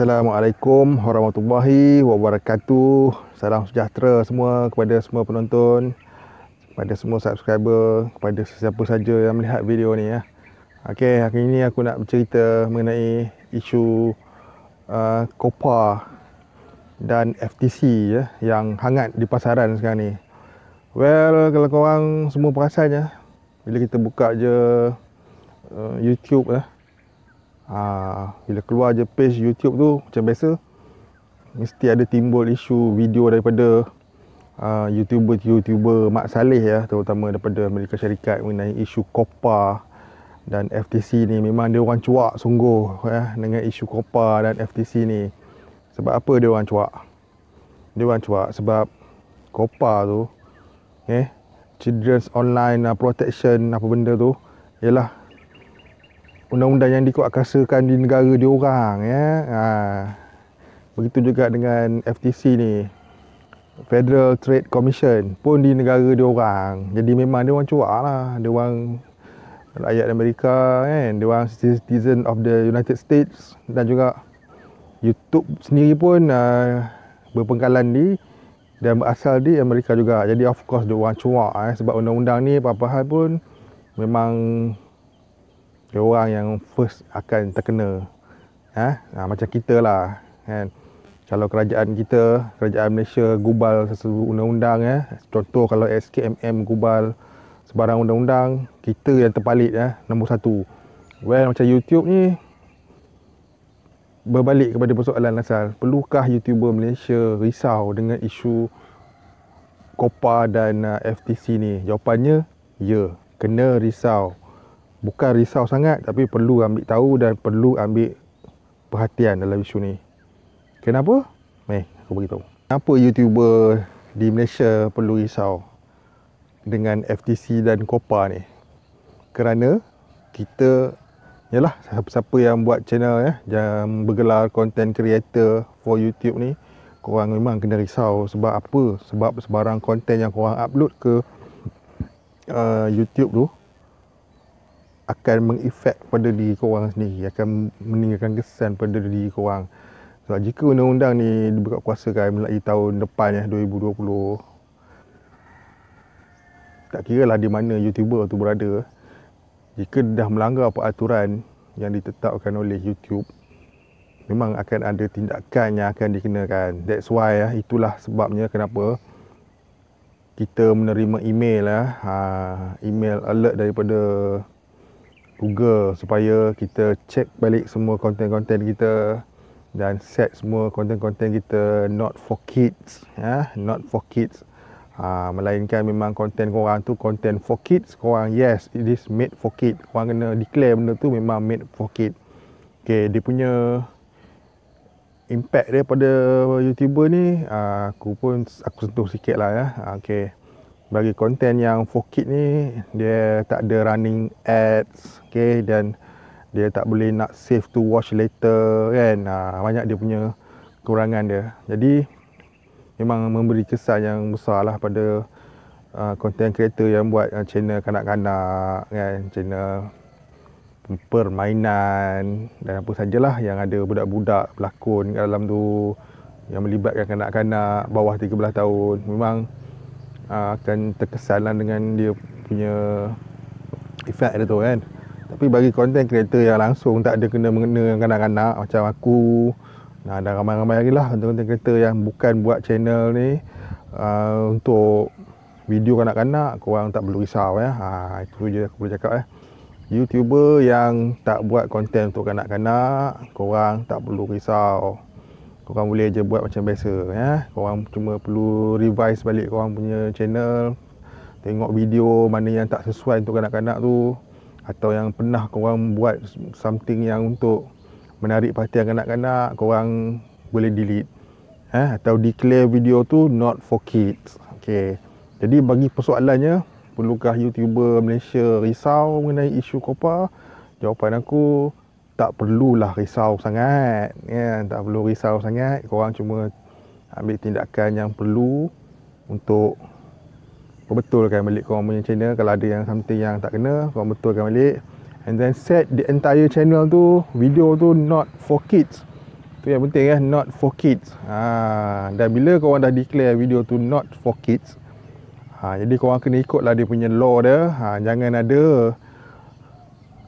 Assalamualaikum warahmatullahi wabarakatuh. Salam sejahtera semua kepada semua penonton, kepada semua subscriber, kepada sesiapa saja yang melihat video ni ya. Okey, hari ini aku nak bercerita mengenai isu uh, COPPA dan FTC ya yang hangat di pasaran sekarang ni. Well, kalau korang semua perasan ya, bila kita buka je uh, YouTube lah. Ya, Ah, bila keluar je page YouTube tu macam biasa mesti ada timbul isu video daripada uh, ah, YouTuber-YouTuber Mak Saleh ya terutama daripada Amerika Syarikat mengenai isu COPPA dan FTC ni memang dia orang cuak sungguh ya dengan isu COPPA dan FTC ni sebab apa dia orang cuak dia orang cuak sebab COPPA tu eh Children's Online ah, Protection apa benda tu ialah undang-undang yang dikuatkuasakan di negara dia orang ya. Ha. Begitu juga dengan FTC ni. Federal Trade Commission pun di negara dia orang. Jadi memang dia orang cuaklah. Dia orang rakyat Amerika kan. Dia orang citizen of the United States dan juga YouTube sendiri pun uh, ha, berpengkalan di dan berasal di Amerika juga. Jadi of course dia orang cuak eh sebab undang-undang ni apa-apa hal pun memang dia orang yang first akan terkena eh? ha, macam kita lah kan kalau kerajaan kita kerajaan Malaysia gubal sesuatu undang-undang eh? contoh kalau SKMM gubal sebarang undang-undang kita yang terpalit eh? nombor satu well macam YouTube ni berbalik kepada persoalan asal perlukah YouTuber Malaysia risau dengan isu Copa dan uh, FTC ni jawapannya ya kena risau bukan risau sangat tapi perlu ambil tahu dan perlu ambil perhatian dalam isu ni. Kenapa? Meh, aku bagi tahu. Kenapa YouTuber di Malaysia perlu risau dengan FTC dan COPPA ni? Kerana kita yalah siapa-siapa yang buat channel ya, yang bergelar content creator for YouTube ni, korang memang kena risau sebab apa? Sebab sebarang content yang kau korang upload ke uh, YouTube tu akan mengefek pada diri korang sendiri akan meninggalkan kesan pada diri korang sebab jika undang-undang ni dibuka kuasa kan mulai tahun depan ya eh, 2020 tak kira lah di mana youtuber tu berada jika dah melanggar peraturan yang ditetapkan oleh YouTube memang akan ada tindakan yang akan dikenakan that's why ya itulah sebabnya kenapa kita menerima email ya email alert daripada Google supaya kita check balik semua konten-konten kita dan set semua konten-konten kita not for kids ya yeah? not for kids ha, melainkan memang konten kau korang tu konten for kids kau korang yes it is made for kids Kau kena declare benda tu memang made for kids okay dia punya impact pada youtuber ni ah, aku pun aku sentuh sikit lah ya ah, okay bagi konten yang 4kit ni dia tak ada running ads okay dan dia tak boleh nak save to watch later kan ha, banyak dia punya kekurangan dia jadi memang memberi kesan yang besar lah pada uh, ha, content creator yang buat uh, channel kanak-kanak kan channel permainan dan apa sajalah yang ada budak-budak berlakon kat dalam tu yang melibatkan kanak-kanak bawah 13 tahun memang Ah, akan terkesanlah dengan dia punya efek dia tu kan tapi bagi content creator yang langsung tak ada kena mengena dengan kanak-kanak macam aku nah, ada ramai-ramai lagi lah untuk content creator yang bukan buat channel ni uh, untuk video kanak-kanak korang tak perlu risau ya ha, itu je aku boleh cakap ya youtuber yang tak buat content untuk kanak-kanak korang tak perlu risau korang boleh je buat macam biasa ya. Korang cuma perlu revise balik korang punya channel. Tengok video mana yang tak sesuai untuk kanak-kanak tu atau yang pernah korang buat something yang untuk menarik perhatian kanak-kanak, korang boleh delete. Eh atau declare video tu not for kids. Okey. Jadi bagi persoalannya, perlukah YouTuber Malaysia risau mengenai isu kopa? Jawapan aku, tak perlulah risau sangat ya tak perlu risau sangat korang cuma ambil tindakan yang perlu untuk perbetulkan balik korang punya channel kalau ada yang something yang tak kena korang betulkan balik and then set the entire channel tu video tu not for kids tu yang penting ya not for kids ha, dan bila korang dah declare video tu not for kids ha, jadi korang kena ikutlah dia punya law dia ha, jangan ada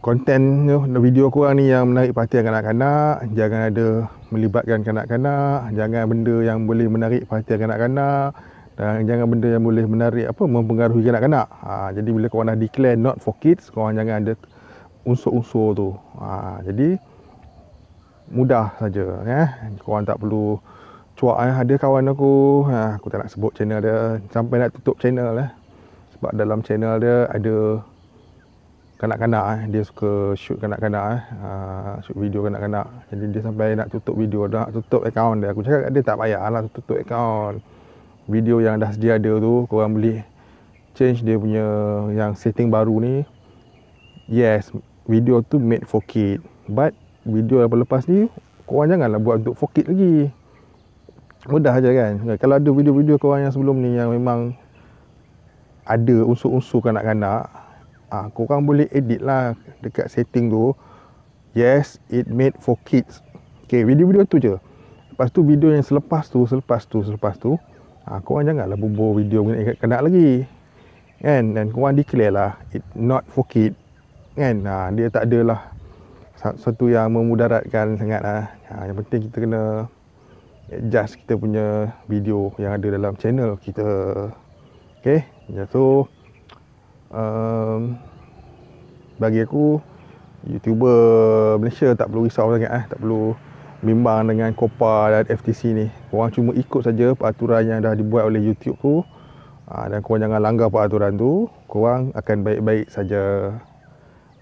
konten tu video korang ni yang menarik perhatian kanak-kanak jangan ada melibatkan kanak-kanak jangan benda yang boleh menarik perhatian kanak-kanak dan jangan benda yang boleh menarik apa mempengaruhi kanak-kanak ha, jadi bila korang dah declare not for kids korang jangan ada unsur-unsur tu ha, jadi mudah saja eh korang tak perlu cuak eh ada kawan aku ha, aku tak nak sebut channel dia sampai nak tutup channel eh sebab dalam channel dia ada kanak-kanak eh. dia suka shoot kanak-kanak eh. uh, shoot video kanak-kanak jadi dia sampai nak tutup video dah tutup account dia aku cakap dia tak payah lah tutup account video yang dah sedia ada tu korang boleh change dia punya yang setting baru ni yes video tu made for kid but video yang lepas ni korang janganlah buat untuk for kid lagi mudah aja kan? kan kalau ada video-video korang yang sebelum ni yang memang ada unsur-unsur kanak-kanak Ah, ha, korang boleh edit lah dekat setting tu. Yes, it made for kids. Okay, video-video tu je. Lepas tu video yang selepas tu, selepas tu, selepas tu. Ah, ha, korang janganlah bubuh video guna ikat kenak lagi. Kan? Dan korang declare lah, it not for kids. Kan? Ha, dia tak adalah satu yang memudaratkan sangat lah. Ha, yang penting kita kena adjust kita punya video yang ada dalam channel kita. Okay? Jadi so, tu, um, bagi aku youtuber Malaysia tak perlu risau sangat eh tak perlu bimbang dengan KOPA dan FTC ni korang cuma ikut saja peraturan yang dah dibuat oleh YouTube tu uh, dan korang jangan langgar peraturan tu korang akan baik-baik saja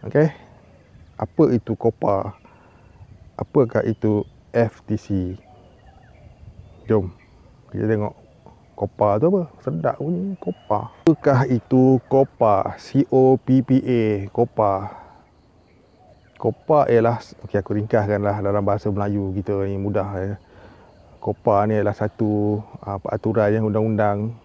Okay apa itu KOPA? apakah itu FTC jom kita tengok kopa tu apa sedap bunyi kopa apakah itu kopa c o p p a kopa kopa ialah okey aku ringkaskanlah dalam bahasa Melayu kita ni mudah ya kopa ni ialah satu apa ah, aturan yang undang-undang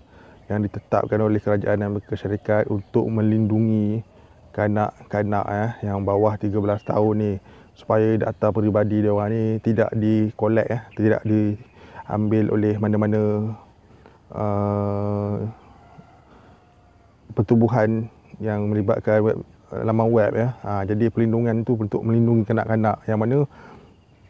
yang ditetapkan oleh kerajaan Amerika Syarikat untuk melindungi kanak-kanak eh, yang bawah 13 tahun ni supaya data peribadi dia orang ni tidak dikolek ya, tidak diambil oleh mana-mana uh, pertubuhan yang melibatkan web, laman web ya. Ha, jadi perlindungan tu untuk melindungi kanak-kanak yang mana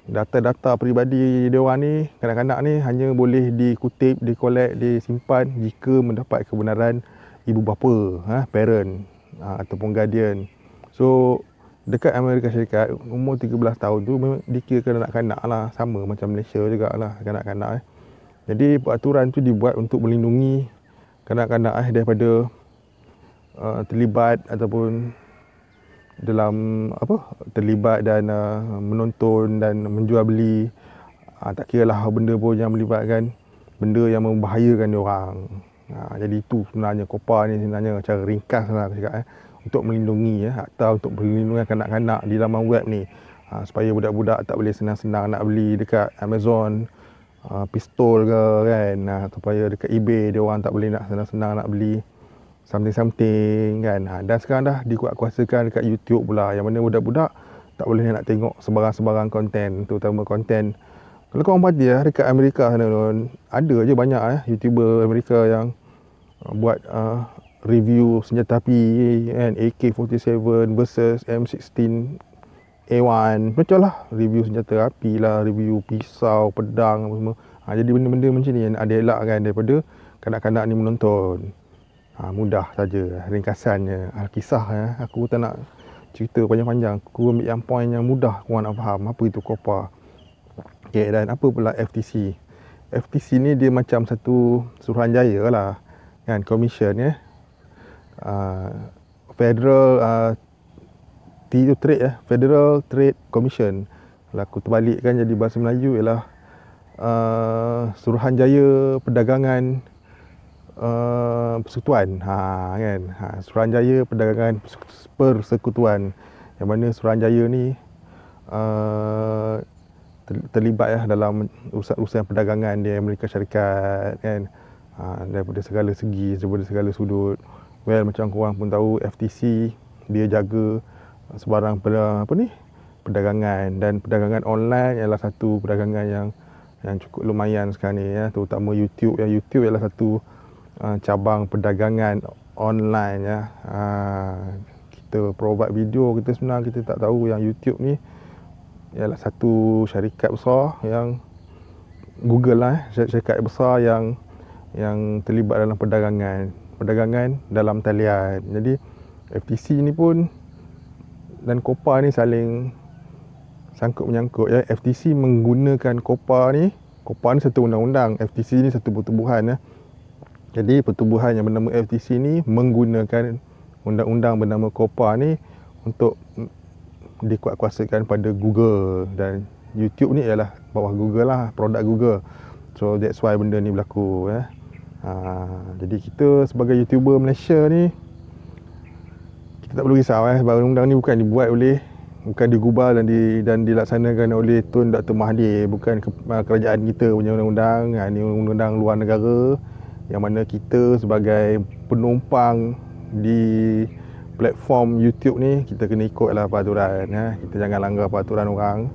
data-data peribadi dia orang ni kanak-kanak ni hanya boleh dikutip, dikolek, disimpan jika mendapat kebenaran ibu bapa, ha, parent ha, ataupun guardian. So dekat Amerika Syarikat umur 13 tahun tu memang dikira kanak-kanak lah sama macam Malaysia juga lah kanak-kanak eh. Jadi peraturan tu dibuat untuk melindungi kanak-kanak eh, daripada uh, terlibat ataupun dalam apa terlibat dan uh, menonton dan menjual beli uh, tak lah benda pun yang melibatkan benda yang membahayakan dia orang. Ha, jadi itu sebenarnya kopa ni sebenarnya cara ringkaslah lah aku cakap eh. Untuk melindungi ya, eh, akta untuk melindungi kanak-kanak di laman web ni. Ha, supaya budak-budak tak boleh senang-senang nak beli dekat Amazon uh, pistol ke kan uh, supaya dekat eBay dia orang tak boleh nak senang-senang nak beli something something kan uh, dan sekarang dah dikuatkuasakan dekat YouTube pula yang mana budak-budak tak boleh nak tengok sebarang-sebarang konten terutama konten kalau korang perhati ya, dekat Amerika sana ada je banyak eh, YouTuber Amerika yang buat uh, review senjata api kan AK-47 versus M16 A1 macam lah review senjata api lah review pisau pedang apa semua ha, jadi benda-benda macam ni yang ada elak kan daripada kanak-kanak ni menonton ha, mudah saja ringkasannya Alkisah ha, ya. Eh. aku tak nak cerita panjang-panjang aku ambil yang point yang mudah korang nak faham apa itu COPPA okay, dan apa pula FTC FTC ni dia macam satu suruhanjaya lah kan commission ya uh, federal uh, FT tu trade eh, Federal Trade Commission. Kalau aku terbalikkan jadi bahasa Melayu ialah uh, Suruhanjaya Perdagangan uh, Persekutuan. Ha kan. Ha Suruhanjaya Perdagangan Persekutuan. Yang mana Suruhanjaya ni uh, terlibat ya dalam urusan-urusan perdagangan di Amerika Syarikat kan ha, daripada segala segi daripada segala sudut well macam korang pun tahu FTC dia jaga sebarang apa ni perdagangan dan perdagangan online ialah satu perdagangan yang yang cukup lumayan sekarang ni ya terutama YouTube yang YouTube ialah satu uh, cabang perdagangan online ya uh, kita provide video kita sebenarnya kita tak tahu yang YouTube ni ialah satu syarikat besar yang Google lah eh, syarikat besar yang yang terlibat dalam perdagangan perdagangan dalam talian jadi FTC ni pun dan Copa ni saling sangkut menyangkut ya. FTC menggunakan Copa ni, Copa ni satu undang-undang, FTC ni satu pertubuhan ya. Jadi pertubuhan yang bernama FTC ni menggunakan undang-undang bernama Copa ni untuk dikuatkuasakan pada Google dan YouTube ni ialah bawah Google lah, produk Google. So that's why benda ni berlaku ya. Ha, jadi kita sebagai YouTuber Malaysia ni kita tak perlu risau eh sebab undang-undang ni bukan dibuat oleh bukan digubal dan di, dan dilaksanakan oleh Tun Dr. Mahdi bukan ke, ah, kerajaan kita punya undang-undang ah, ni undang-undang luar negara yang mana kita sebagai penumpang di platform YouTube ni kita kena ikutlah peraturan eh. kita jangan langgar peraturan orang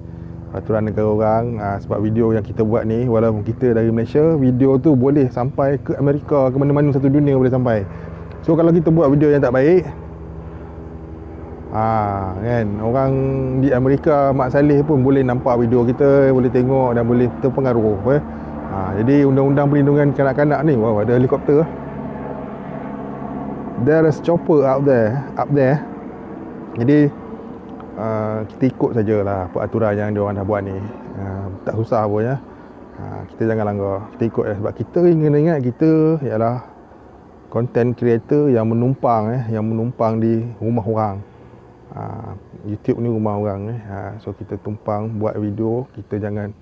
peraturan negara orang ha, sebab video yang kita buat ni walaupun kita dari Malaysia video tu boleh sampai ke Amerika ke mana-mana satu dunia boleh sampai so kalau kita buat video yang tak baik Ha, kan orang di Amerika Mak Saleh pun boleh nampak video kita boleh tengok dan boleh terpengaruh eh. ha, jadi undang-undang perlindungan kanak-kanak ni wow ada helikopter ah. there is chopper up there up there jadi uh, kita ikut sajalah peraturan yang diorang dah buat ni uh, tak susah pun ya ha, kita jangan langgar kita ikut eh. sebab kita ingat ingat kita ialah content creator yang menumpang eh, yang menumpang di rumah orang Ah, YouTube ni rumah orang eh. Ah, so kita tumpang buat video, kita jangan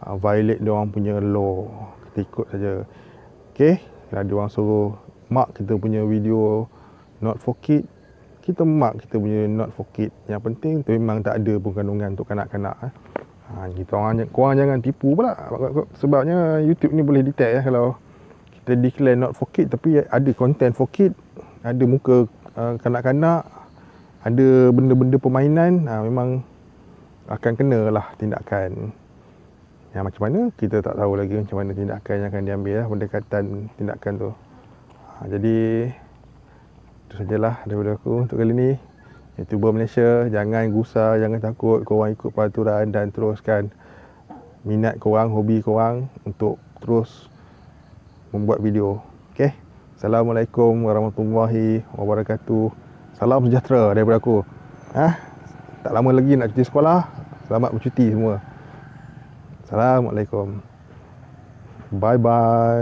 ha, violate dia orang punya law. Kita ikut saja. Okey, kalau dia orang suruh mark kita punya video not for kid, kita mark kita punya not for kid. Yang penting tu memang tak ada pun kandungan untuk kanak-kanak eh. Ha, kita orang kurang jangan tipu pula. Sebabnya YouTube ni boleh detect eh, kalau kita declare not for kid tapi ada content for kid, ada muka uh, kanak-kanak ada benda-benda permainan ha, memang akan kena lah tindakan yang macam mana kita tak tahu lagi macam mana tindakan yang akan diambil lah pendekatan tindakan tu ha, jadi itu sajalah daripada aku untuk kali ni youtuber Malaysia jangan gusar jangan takut korang ikut peraturan dan teruskan minat korang hobi korang untuk terus membuat video Okay. Assalamualaikum warahmatullahi wabarakatuh. Salam sejahtera daripada aku. Eh? Tak lama lagi nak cuti sekolah. Selamat bercuti semua. Assalamualaikum. Bye-bye.